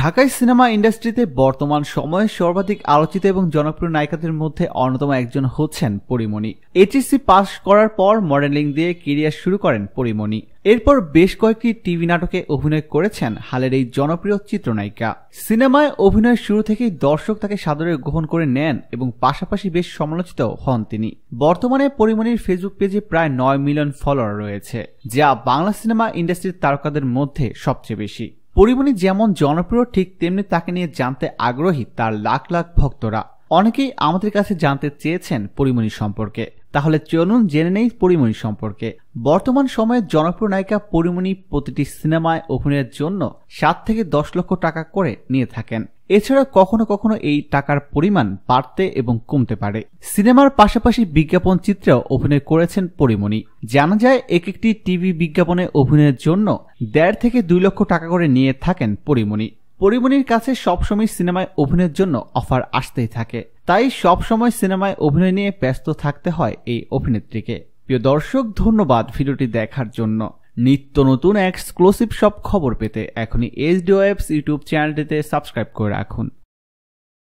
ঢাকায় সিনেমা ইন্ডাস্ট্রিতে বর্তমান সময়ে সর্বাধিক আলোচিত এবং জনপ্রিয় নায়িকাদের মধ্যে অন্যতম একজন হচ্ছেন পরিমণি এইচএসসি পাস করার পর মডেলিং দিয়ে কেরিয়ার শুরু করেন পরিমণি এরপর বেশ কয়েকটি টিভি নাটকে অভিনয় করেছেন হালের এই জনপ্রিয় চিত্রনায়িকা সিনেমায় অভিনয়ের শুরু থেকেই দর্শক তাকে সাদরে গ্রহণ করে নেন এবং পাশাপাশি বেশ সমালোচিত হন তিনি বর্তমানে পরিমণির ফেসবুক পেজে প্রায় নয় মিলিয়ন ফলোয়ার রয়েছে যা বাংলা সিনেমা ইন্ডাস্ট্রির তারকাদের মধ্যে সবচেয়ে বেশি পরিমণি যেমন জনপ্রিয় ঠিক তেমনি তাকে নিয়ে জানতে আগ্রহী তার লাখ লাখ ভক্তরা অনেকেই আমাদের কাছে জানতে চেয়েছেন পরিমণি সম্পর্কে তাহলে চলুন জেনে নেই পরিমণি সম্পর্কে বর্তমান সময়ে জনপ্রিয় নায়িকা পরিমণি প্রতিটি সিনেমায় অভিনয়ের জন্য সাত থেকে দশ লক্ষ টাকা করে নিয়ে থাকেন এছাড়া কখনো কখনো এই টাকার পরিমাণ বাড়তে এবং কমতে পারে সিনেমার পাশাপাশি বিজ্ঞাপন চিত্রেও অভিনয় করেছেন পরিমণি জানা যায় এক একটি টিভি বিজ্ঞাপনে অভিনয়ের জন্য দেড় থেকে দুই লক্ষ টাকা করে নিয়ে থাকেন পরিমণি পরিমণির কাছে সবসময় সিনেমায় অভিনয়ের জন্য অফার আসতেই থাকে তাই সবসময় সিনেমায় অভিনয় নিয়ে ব্যস্ত থাকতে হয় এই অভিনেত্রীকে প্রিয় দর্শক ধন্যবাদ ভিডিওটি দেখার জন্য নিত্য নতুন এক্সক্লুসিভ সব খবর পেতে এখনই এইচডিওএফস ইউটিউব চ্যানেলটিতে সাবস্ক্রাইব করে রাখুন